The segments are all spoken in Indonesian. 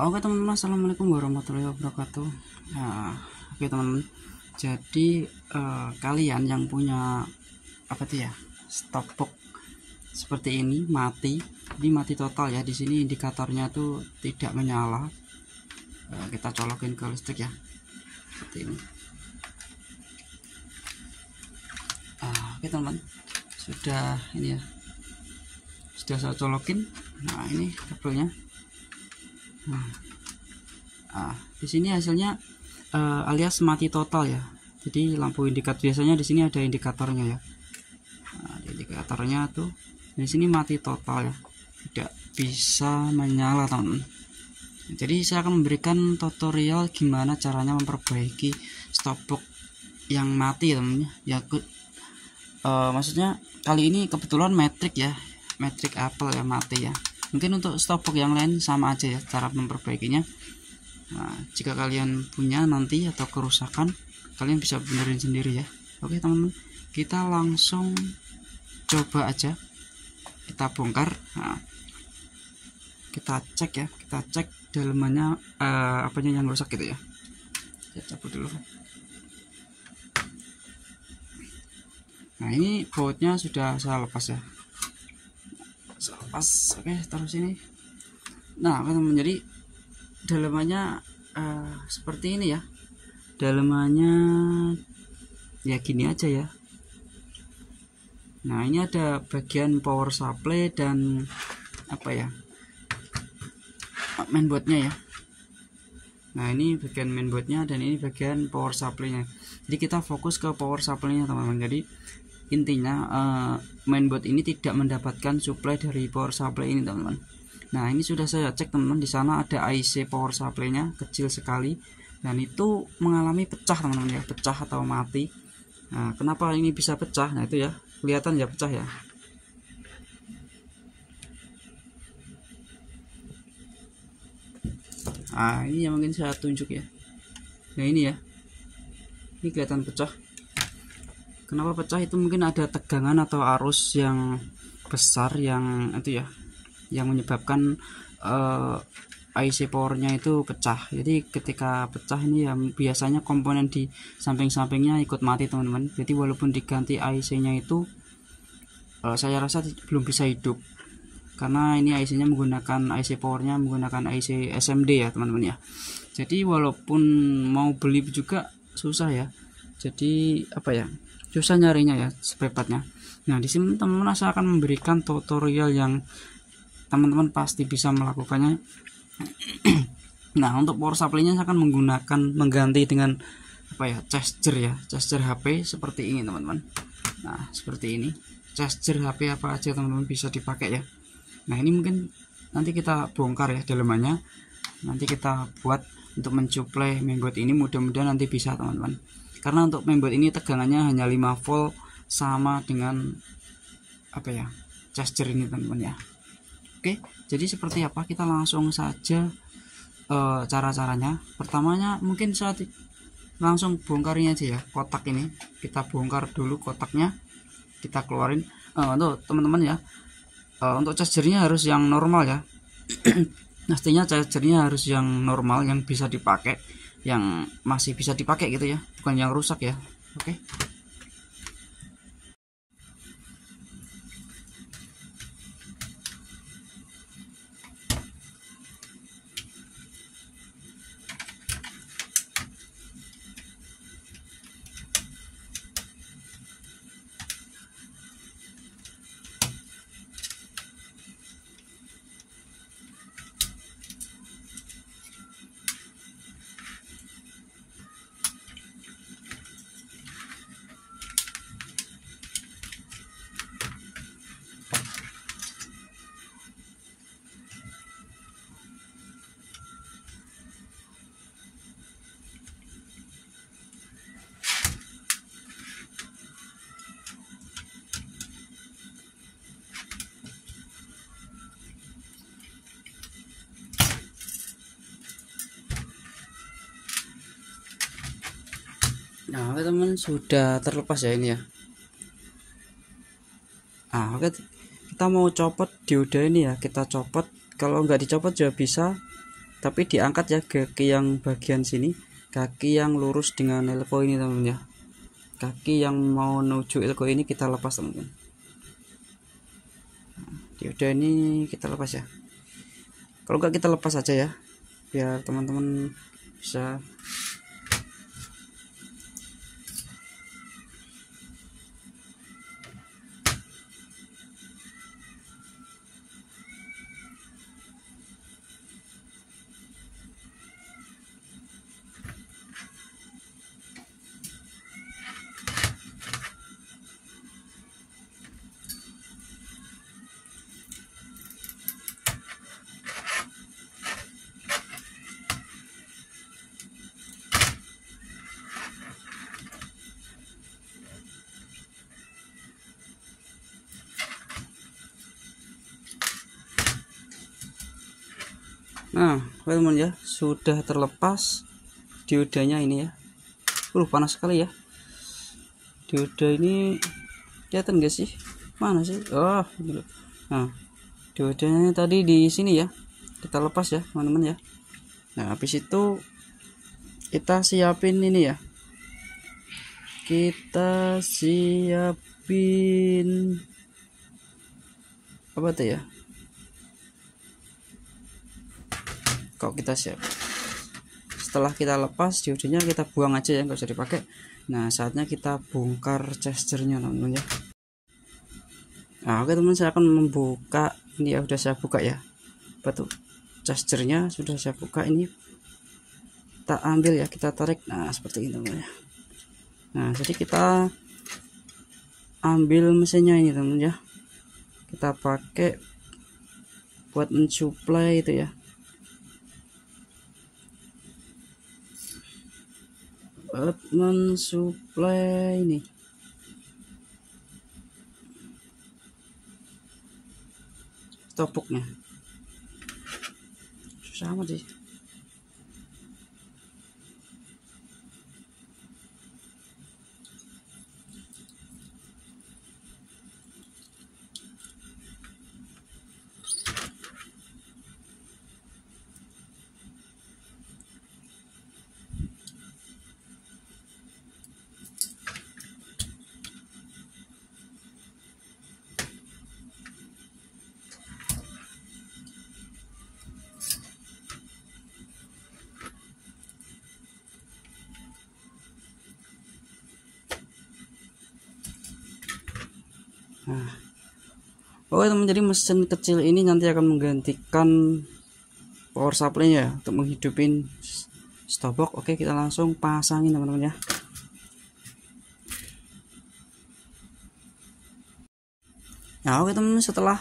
Oke teman-teman Assalamualaikum warahmatullahi wabarakatuh nah, Oke teman-teman Jadi uh, kalian yang punya Apa tuh ya Stop seperti ini mati Ini mati total ya di sini indikatornya tuh tidak menyala uh, Kita colokin ke listrik ya Seperti ini uh, Oke teman-teman Sudah ini ya Sudah saya colokin Nah ini kabelnya nah, di sini hasilnya uh, alias mati total ya jadi lampu indikator biasanya di sini ada indikatornya ya nah, indikatornya tuh di sini mati total ya tidak bisa menyala teman-teman jadi saya akan memberikan tutorial gimana caranya memperbaiki stopbox yang mati temennya ya good. uh, maksudnya kali ini kebetulan metrik ya metrik Apple yang mati ya mungkin untuk stopok yang lain sama aja ya cara memperbaikinya nah, jika kalian punya nanti atau kerusakan kalian bisa benerin sendiri ya oke teman-teman kita langsung coba aja kita bongkar nah, kita cek ya kita cek dalamnya uh, eh, apanya yang rusak gitu ya kita cabut dulu nah ini bautnya sudah saya lepas ya pas oke okay, taruh sini nah akan menjadi dalamannya uh, seperti ini ya dalamannya ya gini aja ya nah ini ada bagian power supply dan apa ya mainboardnya ya nah ini bagian mainboardnya dan ini bagian power supply nya jadi kita fokus ke power supply nya teman-teman jadi intinya uh, mainboard ini tidak mendapatkan supply dari power supply ini teman-teman nah ini sudah saya cek teman-teman di sana ada IC power supply nya kecil sekali dan itu mengalami pecah teman-teman ya pecah atau mati nah kenapa ini bisa pecah nah itu ya kelihatan ya pecah ya nah ini yang mungkin saya tunjuk ya nah ini ya ini kelihatan pecah kenapa pecah itu mungkin ada tegangan atau arus yang besar yang itu ya yang menyebabkan uh, eh, IC powernya itu pecah jadi ketika pecah ini ya biasanya komponen di samping-sampingnya ikut mati teman-teman jadi walaupun diganti IC nya itu uh, saya rasa belum bisa hidup karena ini IC nya menggunakan IC powernya menggunakan IC SMD ya teman-teman ya jadi walaupun mau beli juga susah ya jadi apa ya susah nyarinya ya sepebatnya nah di sini teman-teman saya akan memberikan tutorial yang teman-teman pasti bisa melakukannya nah untuk power supply-nya saya akan menggunakan mengganti dengan apa ya charger ya charger HP seperti ini teman-teman nah seperti ini charger HP apa aja teman-teman bisa dipakai ya nah ini mungkin nanti kita bongkar ya dalamannya nanti kita buat untuk mencuplai menggot ini mudah-mudahan nanti bisa teman-teman karena untuk member ini tegangannya hanya 5 volt sama dengan apa ya charger ini teman-teman ya oke jadi seperti apa kita langsung saja e, cara-caranya pertamanya mungkin saat langsung bongkarnya aja ya kotak ini kita bongkar dulu kotaknya kita keluarin e, untuk teman-teman ya e, untuk chargernya harus yang normal ya pastinya chargernya harus yang normal yang bisa dipakai yang masih bisa dipakai gitu ya bukan yang rusak ya oke okay. nah oke teman sudah terlepas ya ini ya ah oke kita mau copot dioda ini ya kita copot kalau nggak dicopot juga ya bisa tapi diangkat ya kaki yang bagian sini kaki yang lurus dengan elko ini teman ya kaki yang mau menuju elko ini kita lepas teman. teman nah, dioda ini kita lepas ya kalau nggak kita lepas aja ya biar teman-teman bisa nah teman ya sudah terlepas diodanya ini ya uh panas sekali ya dioda ini kelihatan gak sih mana sih oh ini nah diodanya tadi di sini ya kita lepas ya teman-teman ya nah habis itu kita siapin ini ya kita siapin apa tuh ya kalau kita siap setelah kita lepas diodenya kita buang aja ya nggak usah dipakai nah saatnya kita bongkar chargernya teman-teman ya nah, oke teman saya akan membuka ini ya udah saya buka ya batu chargernya sudah saya buka ini kita ambil ya kita tarik nah seperti ini teman ya nah jadi kita ambil mesinnya ini teman ya kita pakai buat mensuplai itu ya dapat supply nih topoknya sama sih. Nah, teman, jadi mesin kecil ini nanti akan menggantikan power supply ya untuk menghidupin stopbox. Oke, kita langsung pasangin teman-teman ya. Nah, oke teman-teman setelah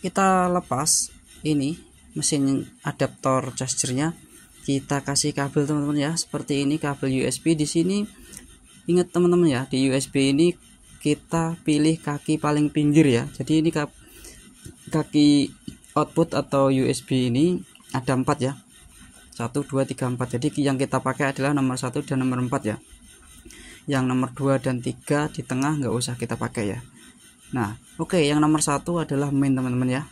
kita lepas ini mesin adaptor chargernya kita kasih kabel teman-teman ya seperti ini kabel USB di sini ingat teman-teman ya di USB ini kita pilih kaki paling pinggir ya jadi ini kaki output atau USB ini ada empat ya satu dua tiga 4 jadi yang kita pakai adalah nomor satu dan nomor empat ya yang nomor dua dan tiga di tengah nggak usah kita pakai ya nah oke okay, yang nomor satu adalah main teman-teman ya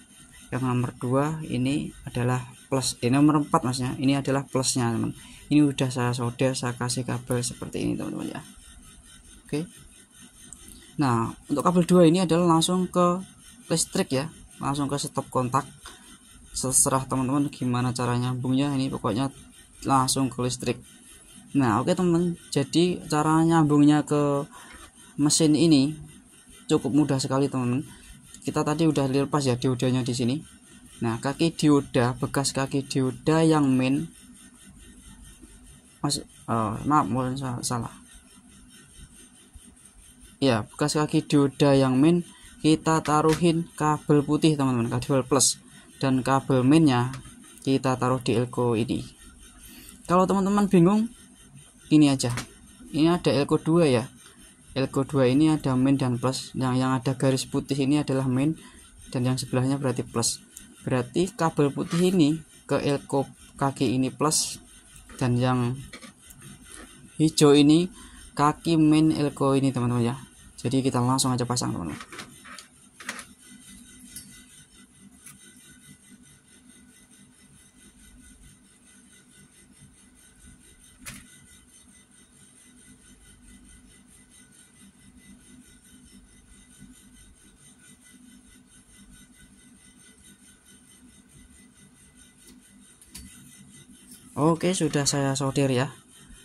yang nomor dua ini adalah plus ini eh, nomor 4 maksudnya ini adalah plusnya teman ini udah saya solder saya kasih kabel seperti ini teman-teman ya oke okay nah untuk kabel 2 ini adalah langsung ke listrik ya langsung ke stop kontak seserah teman-teman gimana caranya nyambungnya ini pokoknya langsung ke listrik nah oke okay, teman jadi cara nyambungnya ke mesin ini cukup mudah sekali teman-teman kita tadi udah lepas ya diodanya di sini nah kaki dioda bekas kaki dioda yang main mas uh, maaf mohon salah ya bekas kaki dioda yang main kita taruhin kabel putih teman-teman kabel plus dan kabel mainnya kita taruh di elko ini kalau teman-teman bingung ini aja ini ada elko 2 ya elko 2 ini ada main dan plus yang yang ada garis putih ini adalah main dan yang sebelahnya berarti plus berarti kabel putih ini ke elko kaki ini plus dan yang hijau ini kaki main elko ini teman-teman ya jadi kita langsung aja pasang teman Oke sudah saya solder ya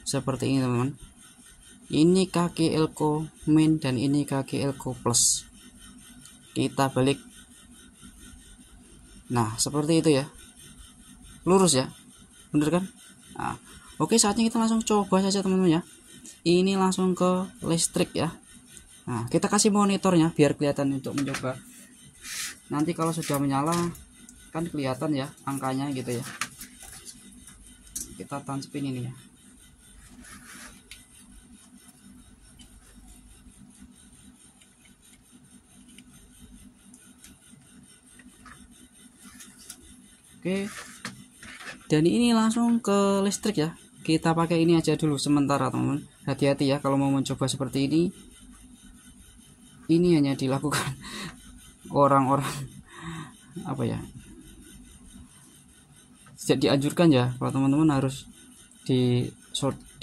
seperti ini teman-teman ini kaki elko min dan ini kaki elko plus kita balik nah seperti itu ya lurus ya bener kan nah, oke saatnya kita langsung coba saja teman-teman ya ini langsung ke listrik ya nah kita kasih monitornya biar kelihatan untuk mencoba nanti kalau sudah menyala kan kelihatan ya angkanya gitu ya kita tancepin ini ya oke dan ini langsung ke listrik ya kita pakai ini aja dulu sementara teman teman hati-hati ya kalau mau mencoba seperti ini ini hanya dilakukan orang-orang apa ya tidak dianjurkan ya kalau teman-teman harus di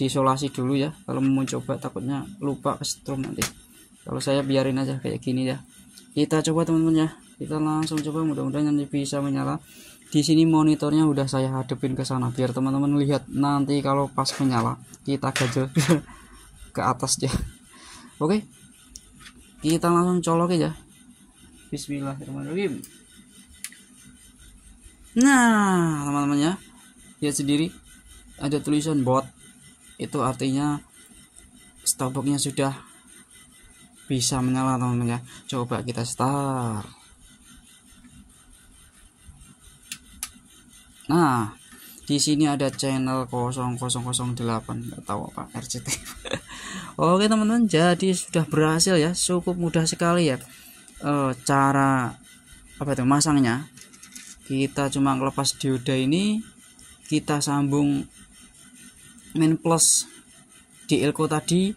disolasi dulu ya kalau mau mencoba, takutnya lupa ke nanti kalau saya biarin aja kayak gini ya kita coba teman-teman ya kita langsung coba mudah-mudahan nanti bisa menyala di sini monitornya udah saya hadepin ke sana biar teman-teman lihat nanti kalau pas menyala kita gajel ke atas ya oke kita langsung colok aja Bismillahirrahmanirrahim nah teman-teman ya lihat sendiri ada tulisan bot itu artinya stopboxnya sudah bisa menyala teman-teman ya coba kita start nah di sini ada channel 0008 nggak tahu apa RCT. oke teman-teman jadi sudah berhasil ya cukup mudah sekali ya e, cara apa itu masangnya kita cuma lepas dioda ini kita sambung main plus di elko tadi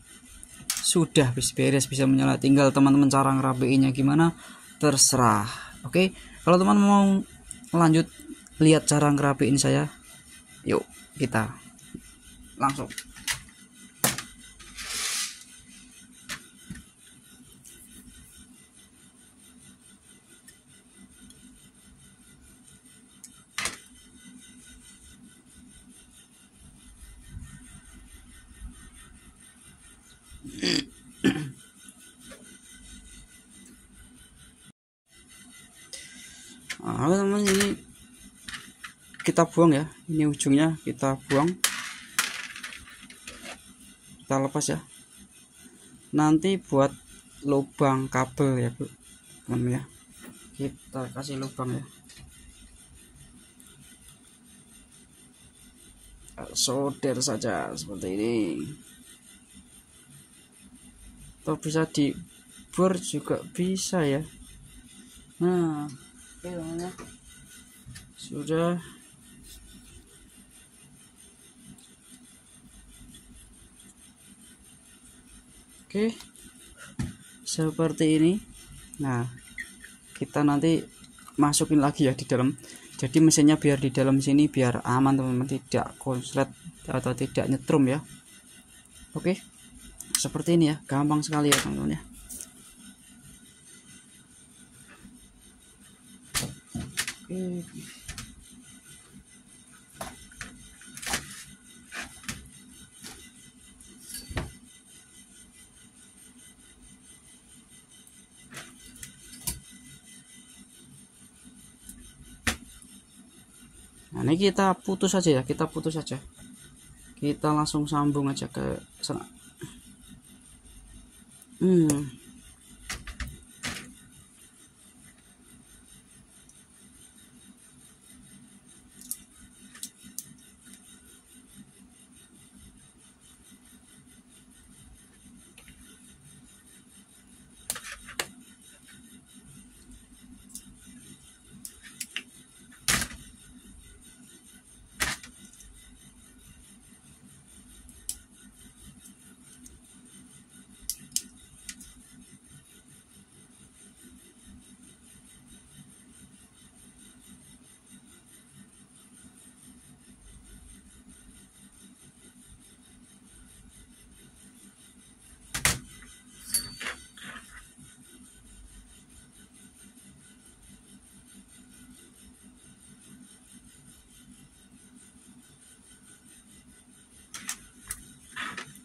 sudah beres bisa menyala tinggal teman-teman cara ngerapiinnya gimana terserah oke kalau teman mau lanjut lihat cara ngerapiin saya yuk kita langsung Nah, teman ini kita buang ya ini ujungnya kita buang kita lepas ya nanti buat lubang kabel ya bu teman ya kita kasih lubang ya solder saja seperti ini atau bisa di dibor juga bisa ya nah oke sudah oke seperti ini nah kita nanti masukin lagi ya di dalam jadi mesinnya biar di dalam sini biar aman teman-teman tidak konslet atau tidak nyetrum ya oke seperti ini ya gampang sekali ya teman-teman ya oke ini kita putus aja ya kita putus aja kita langsung sambung aja ke sana hmm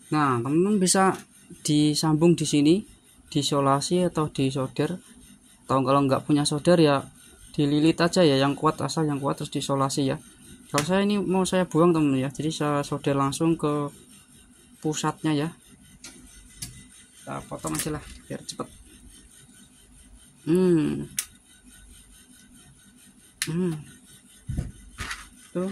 nah teman-teman bisa disambung di sini disolasi atau disolder atau kalau nggak punya solder ya dililit aja ya yang kuat asal yang kuat terus disolasi ya kalau saya ini mau saya buang teman ya jadi saya solder langsung ke pusatnya ya kita potong aja lah biar cepet hmm hmm tuh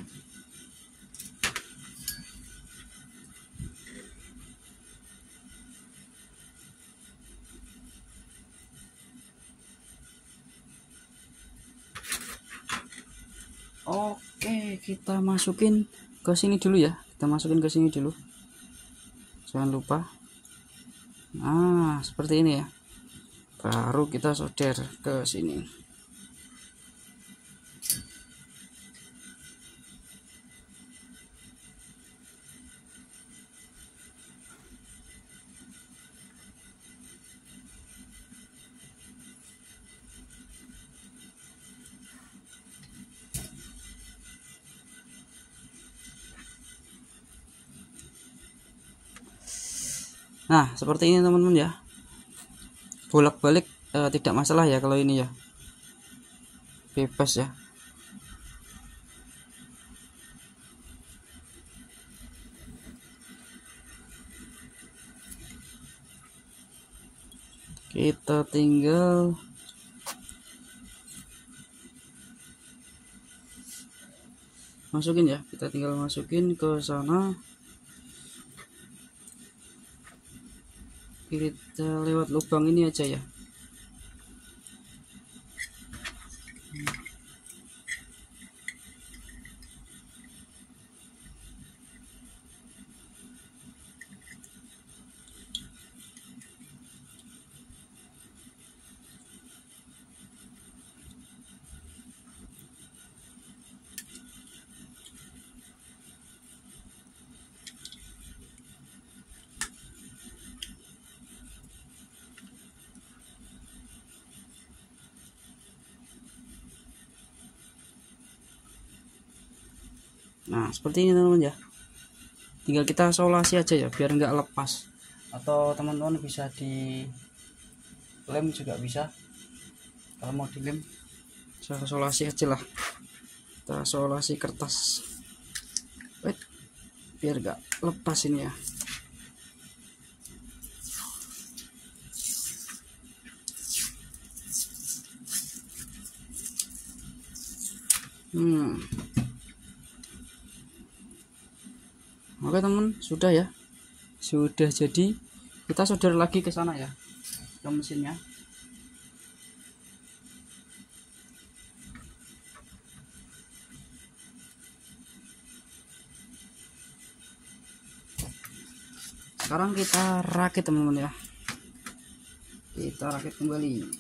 kita masukin ke sini dulu ya kita masukin ke sini dulu jangan lupa nah seperti ini ya baru kita solder ke sini nah seperti ini teman-teman ya bolak-balik e, tidak masalah ya kalau ini ya bebas ya kita tinggal masukin ya kita tinggal masukin ke sana pilih eh, lewat lubang ini aja ya nah seperti ini teman-teman ya tinggal kita solasi aja ya biar nggak lepas atau teman-teman bisa di lem juga bisa kalau mau di lem saya solasi aja lah kita solasi kertas Wait, biar nggak lepas ini ya hmm oke teman sudah ya sudah jadi kita solder lagi ke sana ya ke mesinnya sekarang kita rakit teman-teman ya kita rakit kembali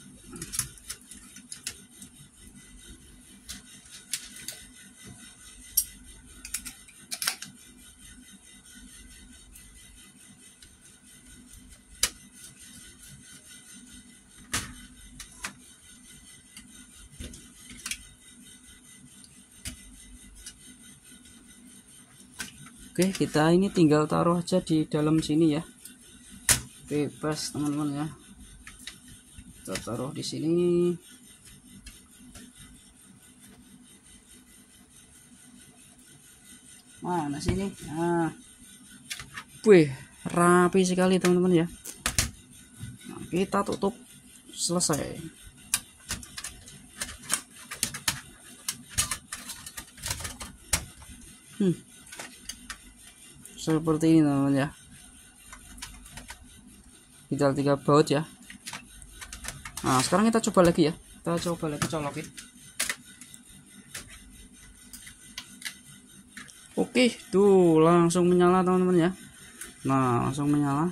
oke kita ini tinggal taruh aja di dalam sini ya bebas teman-teman ya kita taruh di sini mana sini nah wih rapi sekali teman-teman ya nah, kita tutup selesai hmm seperti ini teman-teman ya tinggal tiga baut ya nah sekarang kita coba lagi ya kita coba lagi colokin oke tuh langsung menyala teman-teman ya nah langsung menyala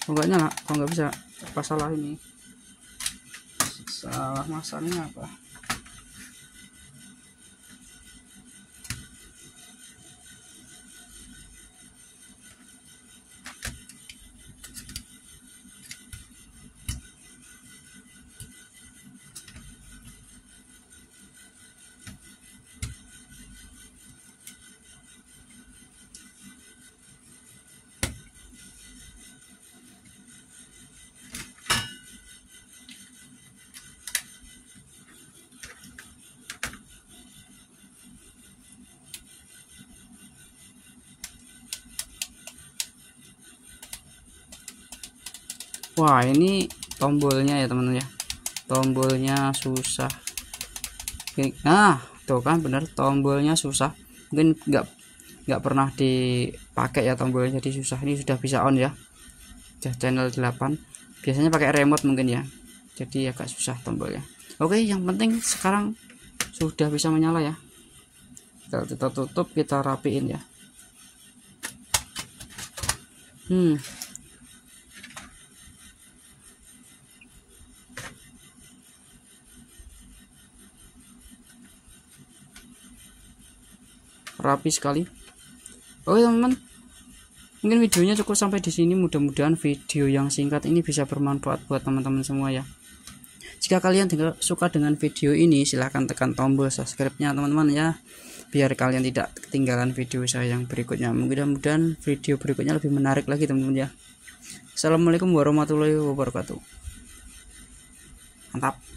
kok nggak nyala kalau nggak bisa pasalah salah ini bawah apa wah ini tombolnya ya teman-teman ya tombolnya susah nah tuh kan bener tombolnya susah mungkin nggak nggak pernah dipakai ya tombolnya jadi susah ini sudah bisa on ya channel 8 biasanya pakai remote mungkin ya jadi agak susah tombolnya oke yang penting sekarang sudah bisa menyala ya kita, kita tutup kita rapiin ya hmm rapi sekali oke teman-teman mungkin videonya cukup sampai di sini mudah-mudahan video yang singkat ini bisa bermanfaat buat teman-teman semua ya jika kalian suka dengan video ini silahkan tekan tombol subscribe-nya teman-teman ya biar kalian tidak ketinggalan video saya yang berikutnya mudah-mudahan video berikutnya lebih menarik lagi teman-teman ya Assalamualaikum warahmatullahi wabarakatuh mantap